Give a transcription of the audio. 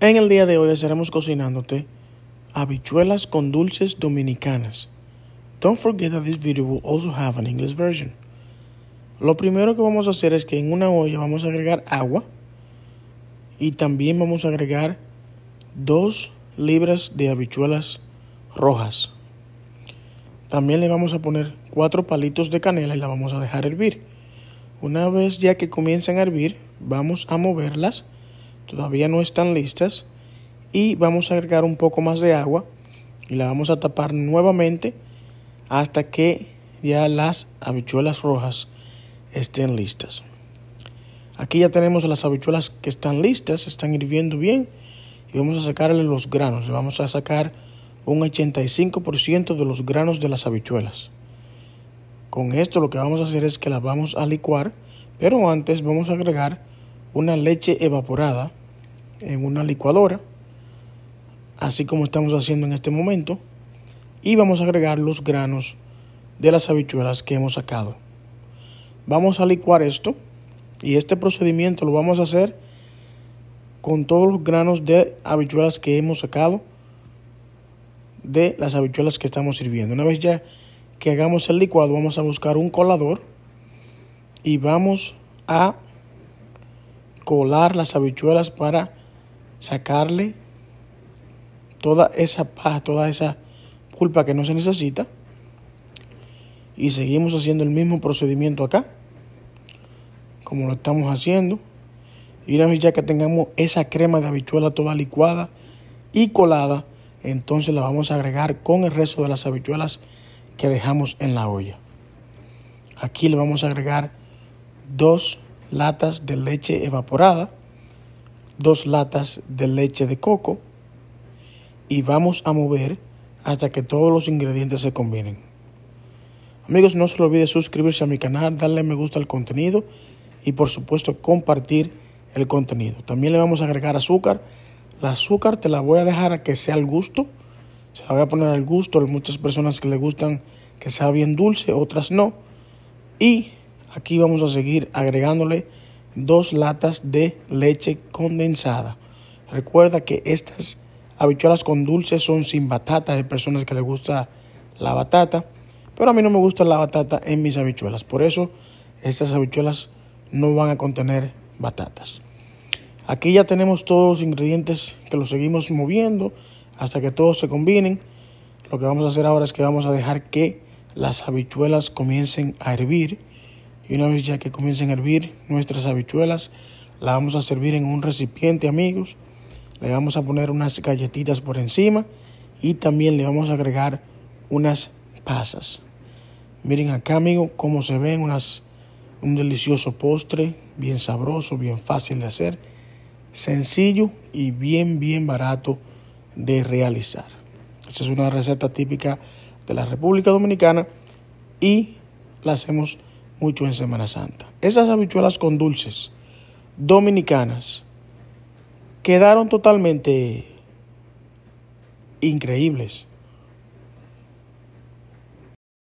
En el día de hoy estaremos cocinándote habichuelas con dulces dominicanas. Don't forget that this video will also have an English version. Lo primero que vamos a hacer es que en una olla vamos a agregar agua y también vamos a agregar dos libras de habichuelas rojas. También le vamos a poner cuatro palitos de canela y la vamos a dejar hervir. Una vez ya que comiencen a hervir, vamos a moverlas todavía no están listas y vamos a agregar un poco más de agua y la vamos a tapar nuevamente hasta que ya las habichuelas rojas estén listas. Aquí ya tenemos las habichuelas que están listas, están hirviendo bien y vamos a sacarle los granos. vamos a sacar un 85% de los granos de las habichuelas. Con esto lo que vamos a hacer es que las vamos a licuar, pero antes vamos a agregar una leche evaporada en una licuadora, así como estamos haciendo en este momento, y vamos a agregar los granos de las habichuelas que hemos sacado. Vamos a licuar esto y este procedimiento lo vamos a hacer con todos los granos de habichuelas que hemos sacado de las habichuelas que estamos sirviendo. Una vez ya que hagamos el licuado, vamos a buscar un colador y vamos a colar las habichuelas para sacarle toda esa paz, toda esa culpa que no se necesita. Y seguimos haciendo el mismo procedimiento acá, como lo estamos haciendo. Y una vez ya que tengamos esa crema de habichuela toda licuada y colada, entonces la vamos a agregar con el resto de las habichuelas que dejamos en la olla. Aquí le vamos a agregar dos latas de leche evaporada dos latas de leche de coco y vamos a mover hasta que todos los ingredientes se combinen. Amigos, no se lo olvide suscribirse a mi canal, darle me gusta al contenido y por supuesto compartir el contenido. También le vamos a agregar azúcar. La azúcar te la voy a dejar a que sea al gusto. Se la voy a poner al gusto. Hay muchas personas que le gustan que sea bien dulce, otras no. Y aquí vamos a seguir agregándole dos latas de leche condensada. Recuerda que estas habichuelas con dulce son sin batata. Hay personas que les gusta la batata, pero a mí no me gusta la batata en mis habichuelas. Por eso estas habichuelas no van a contener batatas. Aquí ya tenemos todos los ingredientes que los seguimos moviendo hasta que todos se combinen. Lo que vamos a hacer ahora es que vamos a dejar que las habichuelas comiencen a hervir y una vez ya que comiencen a hervir nuestras habichuelas, las vamos a servir en un recipiente, amigos. Le vamos a poner unas galletitas por encima y también le vamos a agregar unas pasas. Miren acá, amigos, cómo se ven un delicioso postre, bien sabroso, bien fácil de hacer, sencillo y bien bien barato de realizar. esa es una receta típica de la República Dominicana y la hacemos mucho en Semana Santa. Esas habichuelas con dulces dominicanas quedaron totalmente increíbles.